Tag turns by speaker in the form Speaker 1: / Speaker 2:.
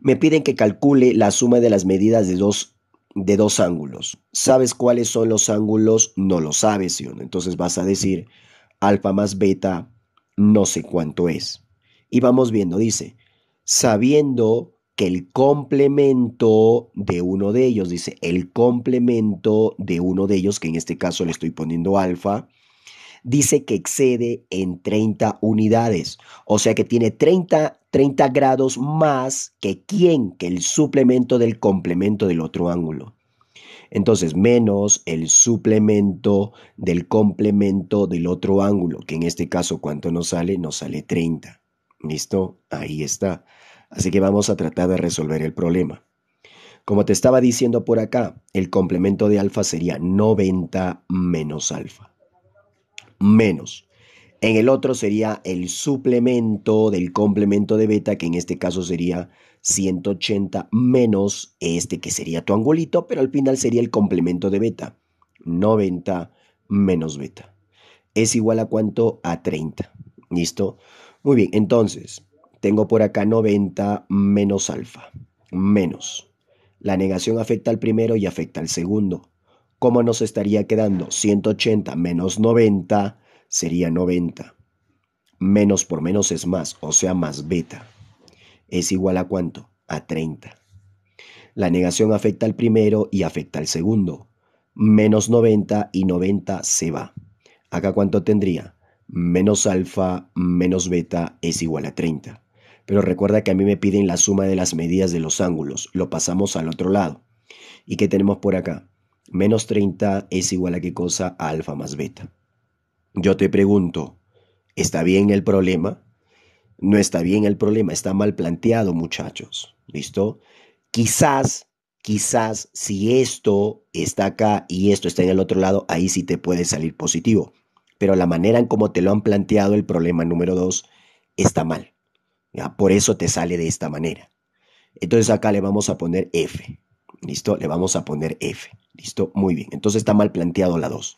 Speaker 1: Me piden que calcule la suma de las medidas de dos, de dos ángulos. ¿Sabes cuáles son los ángulos? No lo sabes, ¿sí Entonces vas a decir alfa más beta, no sé cuánto es. Y vamos viendo, dice, sabiendo que el complemento de uno de ellos, dice, el complemento de uno de ellos, que en este caso le estoy poniendo alfa, dice que excede en 30 unidades, o sea que tiene 30, grados más que quién, que el suplemento del complemento del otro ángulo. Entonces, menos el suplemento del complemento del otro ángulo, que en este caso, ¿cuánto nos sale? Nos sale 30. ¿Listo? Ahí está. Así que vamos a tratar de resolver el problema. Como te estaba diciendo por acá, el complemento de alfa sería 90 menos alfa menos. En el otro sería el suplemento del complemento de beta, que en este caso sería 180 menos este que sería tu angulito, pero al final sería el complemento de beta. 90 menos beta. Es igual a cuánto? A 30. ¿Listo? Muy bien, entonces tengo por acá 90 menos alfa. Menos. La negación afecta al primero y afecta al segundo. ¿Cómo nos estaría quedando? 180 menos 90 sería 90. Menos por menos es más, o sea, más beta. ¿Es igual a cuánto? A 30. La negación afecta al primero y afecta al segundo. Menos 90 y 90 se va. Acá cuánto tendría? Menos alfa menos beta es igual a 30. Pero recuerda que a mí me piden la suma de las medidas de los ángulos. Lo pasamos al otro lado. ¿Y qué tenemos por acá? menos 30 es igual a qué cosa? alfa más beta. Yo te pregunto, ¿está bien el problema? No está bien el problema, está mal planteado, muchachos. ¿Listo? Quizás, quizás si esto está acá y esto está en el otro lado, ahí sí te puede salir positivo. Pero la manera en cómo te lo han planteado el problema número 2 está mal. ¿ya? Por eso te sale de esta manera. Entonces acá le vamos a poner F. ¿Listo? Le vamos a poner F. Listo, muy bien. Entonces está mal planteado la 2.